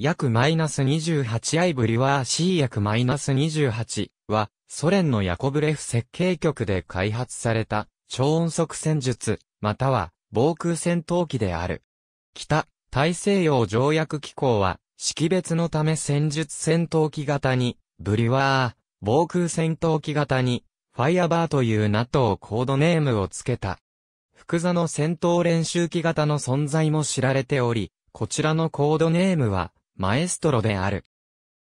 約マイナス28アイブリワー C 約マイナス28は、ソ連のヤコブレフ設計局で開発された超音速戦術、または防空戦闘機である。北、大西洋条約機構は、識別のため戦術戦闘機型に、ブリワー、防空戦闘機型に、ファイアバーという NATO コードネームを付けた。複座の戦闘練習機型の存在も知られており、こちらのコードネームは、マエストロである。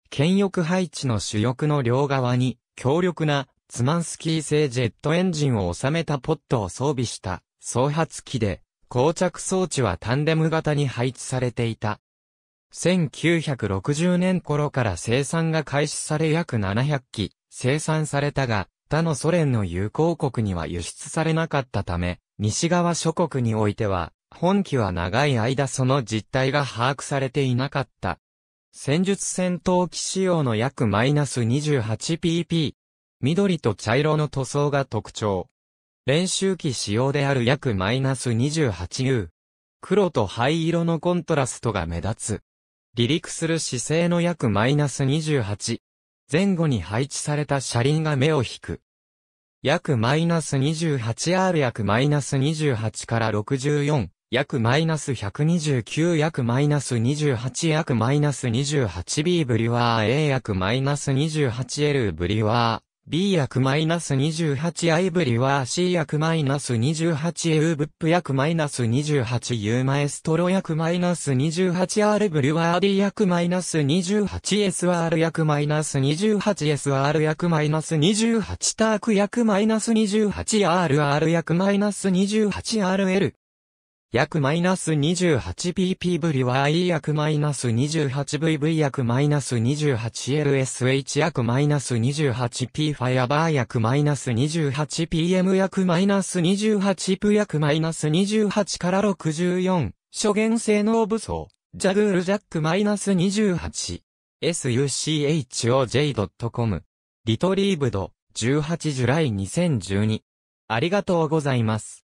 権翼配置の主翼の両側に、強力な、ツマンスキー製ジェットエンジンを収めたポットを装備した、総発機で、膠着装置はタンデム型に配置されていた。1960年頃から生産が開始され約700機、生産されたが、他のソ連の友好国には輸出されなかったため、西側諸国においては、本機は長い間その実態が把握されていなかった。戦術戦闘機仕様の約マイナス 28pp。緑と茶色の塗装が特徴。練習機仕様である約マイナス 28U。黒と灰色のコントラストが目立つ。離陸する姿勢の約マイナス28。前後に配置された車輪が目を引く。約マイナス 28R 約マイナス28から64。約マイナス129約マイナス28約マイナス 28B ブリュワー A 約マイナス 28L ブリュワー B 約マイナス 28I ブリワー C 約マイナス 28U ブップ約マイナス 28U マエストロ約マイナス 28R ブリワー D 約マイナス 28SR 約マイナス 28SR 約マイナス28ターク約マイナス 28RR 約マイナス 28RL 約マイナス 28pp リはー E 約マイナス 28VV 約マイナス 28LSH 約マイナス 28p ファイアバー約マイナス 28pm 約マイナス 28p 約マイナス28から64。諸元性能武装。ジャグールジャックマイナス28。suchoj.com。リトリーブド、18ジュライ2012。ありがとうございます。